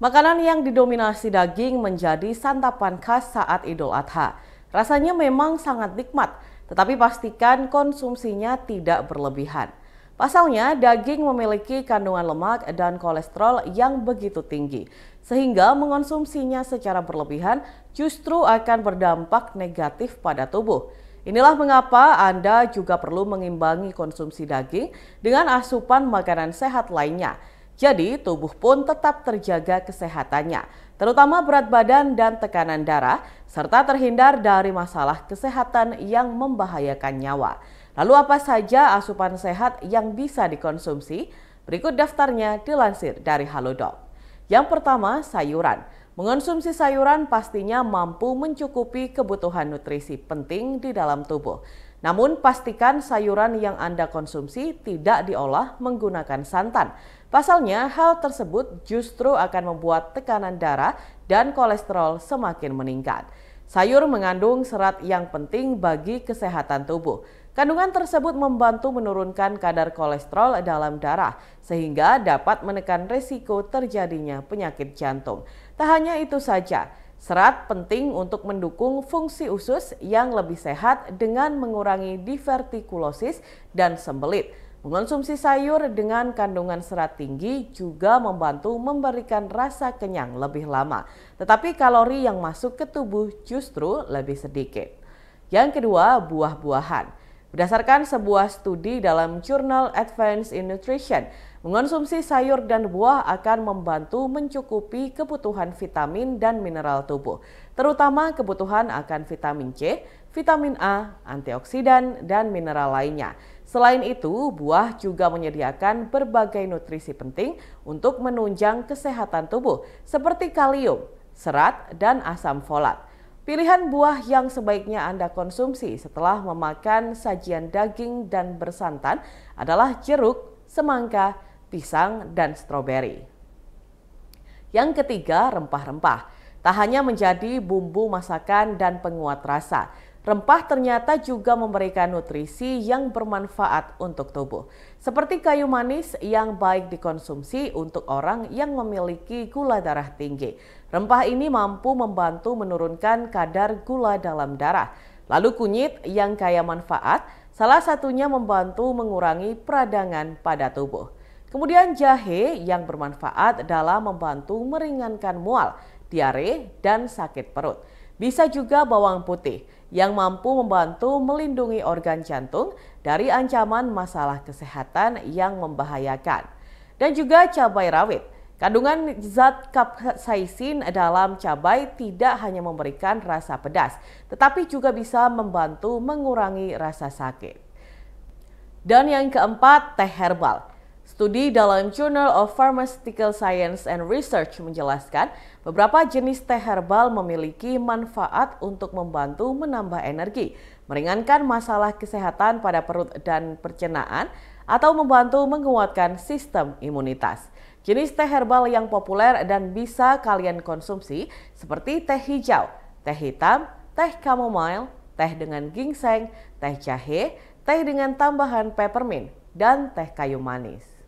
Makanan yang didominasi daging menjadi santapan khas saat Idul Adha. Rasanya memang sangat nikmat, tetapi pastikan konsumsinya tidak berlebihan. Pasalnya, daging memiliki kandungan lemak dan kolesterol yang begitu tinggi, sehingga mengonsumsinya secara berlebihan justru akan berdampak negatif pada tubuh. Inilah mengapa Anda juga perlu mengimbangi konsumsi daging dengan asupan makanan sehat lainnya, jadi tubuh pun tetap terjaga kesehatannya, terutama berat badan dan tekanan darah, serta terhindar dari masalah kesehatan yang membahayakan nyawa. Lalu apa saja asupan sehat yang bisa dikonsumsi? Berikut daftarnya dilansir dari Halodoc. Yang pertama, sayuran. Mengonsumsi sayuran pastinya mampu mencukupi kebutuhan nutrisi penting di dalam tubuh. Namun pastikan sayuran yang Anda konsumsi tidak diolah menggunakan santan. Pasalnya hal tersebut justru akan membuat tekanan darah dan kolesterol semakin meningkat. Sayur mengandung serat yang penting bagi kesehatan tubuh. Kandungan tersebut membantu menurunkan kadar kolesterol dalam darah sehingga dapat menekan risiko terjadinya penyakit jantung. Tak hanya itu saja, Serat penting untuk mendukung fungsi usus yang lebih sehat dengan mengurangi divertikulosis dan sembelit. Mengonsumsi sayur dengan kandungan serat tinggi juga membantu memberikan rasa kenyang lebih lama, tetapi kalori yang masuk ke tubuh justru lebih sedikit. Yang kedua, buah-buahan. Berdasarkan sebuah studi dalam jurnal Advanced in Nutrition, mengonsumsi sayur dan buah akan membantu mencukupi kebutuhan vitamin dan mineral tubuh, terutama kebutuhan akan vitamin C, vitamin A, antioksidan, dan mineral lainnya. Selain itu, buah juga menyediakan berbagai nutrisi penting untuk menunjang kesehatan tubuh, seperti kalium, serat, dan asam folat. Pilihan buah yang sebaiknya Anda konsumsi setelah memakan sajian daging dan bersantan adalah jeruk, semangka, pisang, dan stroberi. Yang ketiga, rempah-rempah. Tak hanya menjadi bumbu masakan dan penguat rasa, Rempah ternyata juga memberikan nutrisi yang bermanfaat untuk tubuh, seperti kayu manis yang baik dikonsumsi untuk orang yang memiliki gula darah tinggi. Rempah ini mampu membantu menurunkan kadar gula dalam darah. Lalu kunyit yang kaya manfaat, salah satunya membantu mengurangi peradangan pada tubuh. Kemudian jahe yang bermanfaat dalam membantu meringankan mual, diare, dan sakit perut. Bisa juga bawang putih yang mampu membantu melindungi organ jantung dari ancaman masalah kesehatan yang membahayakan. Dan juga cabai rawit. Kandungan zat kapsaisin dalam cabai tidak hanya memberikan rasa pedas, tetapi juga bisa membantu mengurangi rasa sakit. Dan yang keempat, teh herbal. Studi dalam Journal of Pharmaceutical Science and Research menjelaskan beberapa jenis teh herbal memiliki manfaat untuk membantu menambah energi, meringankan masalah kesehatan pada perut dan pencernaan, atau membantu menguatkan sistem imunitas. Jenis teh herbal yang populer dan bisa kalian konsumsi seperti teh hijau, teh hitam, teh chamomile, teh dengan ginseng, teh jahe, teh dengan tambahan peppermint, dan teh kayu manis.